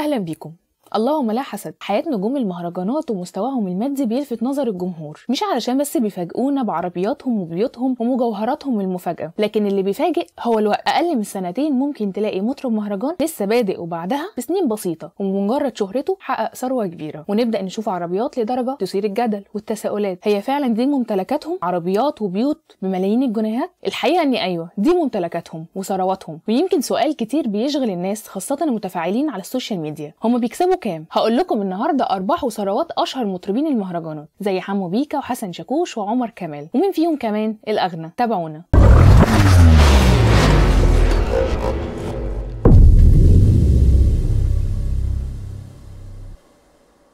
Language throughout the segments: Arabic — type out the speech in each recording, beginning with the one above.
أهلا بكم اللهم لا حسد حياة نجوم المهرجانات ومستواهم المادي بيلفت نظر الجمهور مش علشان بس بيفاجئونا بعربياتهم وبيوتهم ومجوهراتهم المفاجأة لكن اللي بيفاجئ هو الوقت أقل من سنتين ممكن تلاقي مطرب مهرجان لسه بادئ وبعدها بسنين بسيطة ومجرد شهرته حقق ثروة كبيرة ونبدأ نشوف عربيات لدرجة تثير الجدل والتساؤلات هي فعلا دي ممتلكاتهم عربيات وبيوت بملايين الجنيهات الحقيقة إن أيوه دي ممتلكاتهم وثرواتهم ويمكن سؤال كتير بيشغل الناس خاصة المتفاعلين على السوشيال ميديا هم بيكسبوا كام هقول لكم النهارده ارباح وثروات اشهر مطربين المهرجانات زي حمو بيكا وحسن شاكوش وعمر كمال ومين فيهم كمان الاغنى تابعونا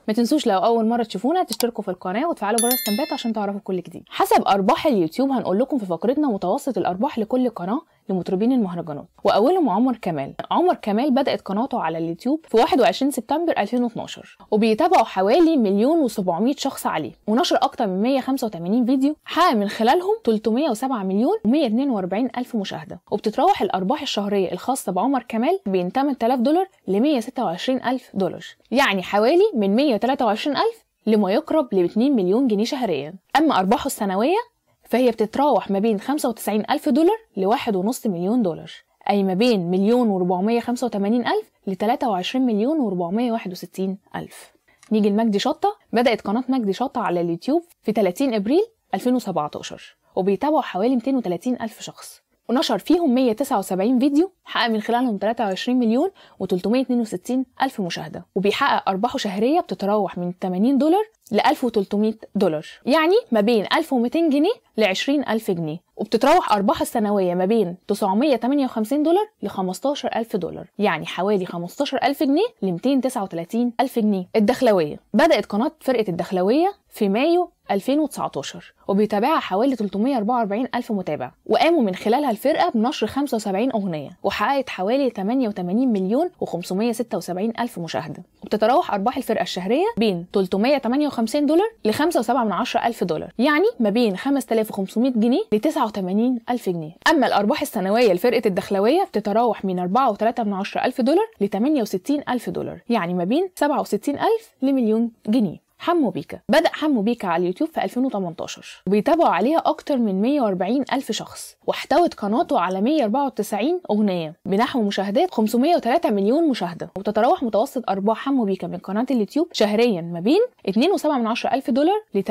ما تنسوش لو اول مره تشوفونا تشتركوا في القناه وتفعلوا جرس التنبيهات عشان تعرفوا كل جديد حسب ارباح اليوتيوب هنقول لكم في فقرتنا متوسط الارباح لكل قناه لمطربين المهرجانات واولهم عمر كمال عمر كمال بدات قناته على اليوتيوب في 21 سبتمبر 2012 وبيتابعه حوالي مليون و700 شخص عليه ونشر اكتر من 185 فيديو حقق من خلالهم 307 مليون و142 الف مشاهده وبتتراوح الارباح الشهريه الخاصه بعمر كمال بين 8000 دولار ل 126 الف دولار يعني حوالي من 123 الف لما يقرب ل 2 مليون جنيه شهريا اما ارباحه السنويه فهي بتتراوح ما بين 95 ألف دولار ل 1.5 مليون دولار أي ما بين مليون و485 ألف ل 23 مليون و461 ألف نيجي لمجدي شطة بدأت قناة مجدي شطة على اليوتيوب في 30 أبريل 2017 وبيتابعوا حوالي 230 ألف شخص ونشر فيهم 179 فيديو حقق من خلالهم 23 مليون و362 ألف مشاهدة وبيحقق أرباحه شهرية بتتراوح من 80 دولار ل 1300 دولار يعني ما بين 1200 جنيه ل 20000 جنيه وبتتراوح أرباحه السنوية ما بين 958 دولار ل 15000 دولار يعني حوالي 15000 جنيه ل 239000 جنيه الدخلوية بدأت قناة فرقة الدخلوية في مايو 2019 وبيتابعها حوالي 344 ألف متابع وقاموا من خلالها الفرقة بنشر 75 أغنية وحققت حوالي 88 مليون و576 ألف مشاهدة وبتتراوح أرباح الفرقة الشهرية بين 358 دولار ل 5.7 ألف دولار يعني ما بين 5500 جنيه ل 89 ألف جنيه أما الأرباح السنوية لفرقة الدخلوية بتتراوح من 4.3 ألف دولار ل 68 ألف دولار يعني ما بين 67 ألف لمليون جنيه حمو بيكا بدأ حمو بيكا على اليوتيوب في 2018 وبيتابعوا عليها أكتر من 140 ألف شخص واحتوت قناته على 194 أغنية بنحو مشاهدات 503 مليون مشاهدة وتتراوح متوسط أرباح حمو بيكا من قناة اليوتيوب شهريا ما بين 2.7 ألف دولار ل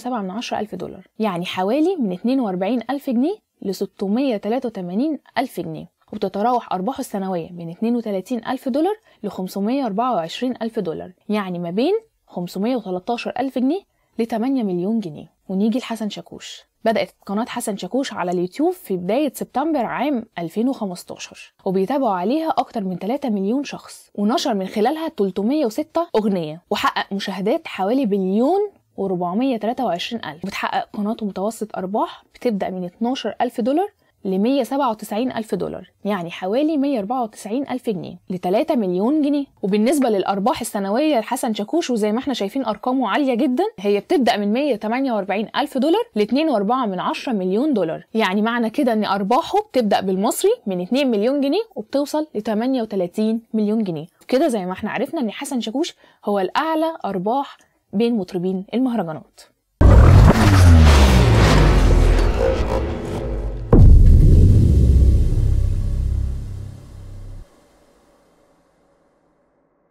43.7 ألف دولار يعني حوالي من 42 ألف جنيه ل 683 ألف جنيه وتتراوح أرباحه السنوية من 32 ألف دولار ل 524 ألف دولار يعني ما بين 513 ألف جنيه ل 8 مليون جنيه ونيجي لحسن شاكوش بدأت قناة حسن شاكوش على اليوتيوب في بداية سبتمبر عام 2015 وبيتابعوا عليها أكتر من 3 مليون شخص ونشر من خلالها 306 أغنية وحقق مشاهدات حوالي بليون و423 ألف وبتحقق قناته متوسط أرباح بتبدأ من 12 ألف دولار ل 197 ألف دولار يعني حوالي 194 ألف جنيه ل 3 مليون جنيه وبالنسبة للأرباح السنوية لحسن شاكوش وزي ما احنا شايفين أرقامه عالية جدا هي بتبدأ من 148 ألف دولار ل 2.4 مليون دولار يعني معنى كده إن أرباحه بتبدأ بالمصري من 2 مليون جنيه وبتوصل ل 38 مليون جنيه كده زي ما احنا عرفنا إن حسن شاكوش هو الأعلى أرباح بين مطربين المهرجانات